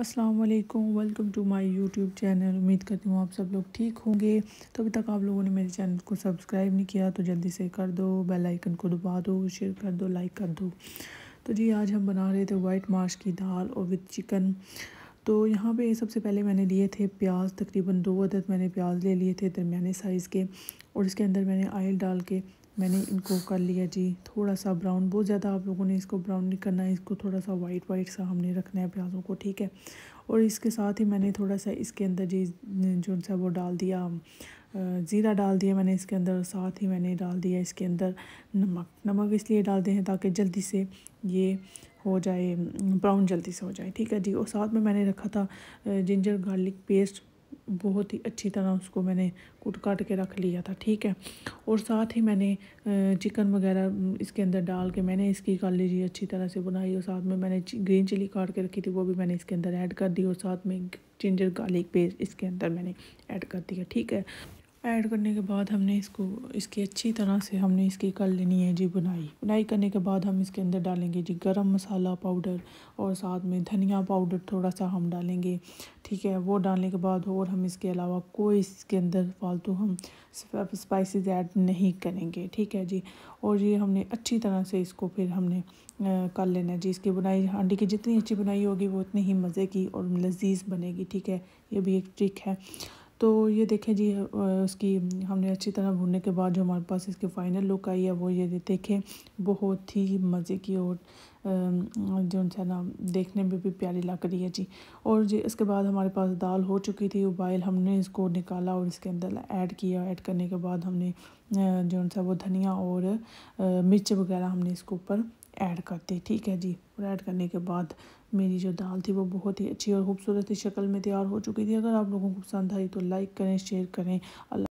अस्सलाम वालेकुम welcome to my YouTube channel उम्मीद करती हूँ आप सब लोग ठीक होंगे तो अभी तक आप लोगों ने मेरे चैनल को सब्सक्राइब नहीं किया तो जल्दी से कर दो बेल आइकन को दबा दो शेयर कर दो लाइक कर दो तो जी आज हम बना रहे थे वाइट मार्श की दाल और विद चिकन तो यहाँ पे सबसे पहले मैंने लिए थे प्याज तकरीबन दो अदद मैंने प्याज ले लिए थे दरमिया साइज़ के और इसके अंदर मैंने आयल डाल के मैंने इनको कर लिया जी थोड़ा सा ब्राउन बहुत ज़्यादा आप लोगों ने इसको ब्राउन नहीं करना है इसको थोड़ा सा वाइट वाइट सा हमने रखना है प्याज़ों को ठीक है और इसके साथ ही मैंने थोड़ा सा इसके अंदर जी जो सा वो डाल दिया ज़ीरा डाल दिया मैंने इसके अंदर साथ ही मैंने डाल दिया इसके अंदर नमक नमक इसलिए डालते हैं ताकि जल्दी से ये हो जाए ब्राउन जल्दी से हो जाए ठीक है जी और साथ में मैंने रखा था जिंजर गार्लिक पेस्ट बहुत ही अच्छी तरह उसको मैंने कुट काट के रख लिया था ठीक है और साथ ही मैंने चिकन वगैरह इसके अंदर डाल के मैंने इसकी कर लीजिए अच्छी तरह से बनाई और साथ में मैंने ग्रीन चिली काट के रखी थी वो भी मैंने इसके अंदर ऐड कर दी और साथ में जिंजर गार्लिक पेस्ट इसके अंदर मैंने ऐड कर दिया ठीक है ऐड करने के बाद हमने इसको इसकी अच्छी तरह से हमने इसकी कर लेनी है जी बुनाई बुनाई करने के बाद हम इसके अंदर डालेंगे जी गरम मसाला पाउडर और साथ में धनिया पाउडर थोड़ा सा हम डालेंगे ठीक है वो डालने के बाद और हम इसके अलावा कोई इसके अंदर फालतू हम स्पाइसेस ऐड नहीं करेंगे ठीक है जी और ये हमने अच्छी तरह से इसको फिर हमने कर लेना है जी इसकी बुनाई हांडी की जितनी अच्छी बुनाई होगी वो उतनी ही मज़े की और लजीज बनेगी ठीक है ये भी एक ट्रिक है तो ये देखें जी उसकी हमने अच्छी तरह भूनने के बाद जो हमारे पास इसकी फाइनल लुक आई है वो ये देखें बहुत ही मज़े की और जो है ना देखने में भी प्यारी लग रही है जी और जी इसके बाद हमारे पास दाल हो चुकी थी उबाइल हमने इसको निकाला और इसके अंदर ऐड किया ऐड करने के बाद हमने जो है वो धनिया और मिर्च वगैरह हमने इसके ऊपर ऐड करते ठीक है जी और ऐड करने के बाद मेरी जो दाल थी वो बहुत ही अच्छी और खूबसूरत ही शक्ल में तैयार हो चुकी थी अगर आप लोगों को पसंद आई तो लाइक करें शेयर करें अल्लाह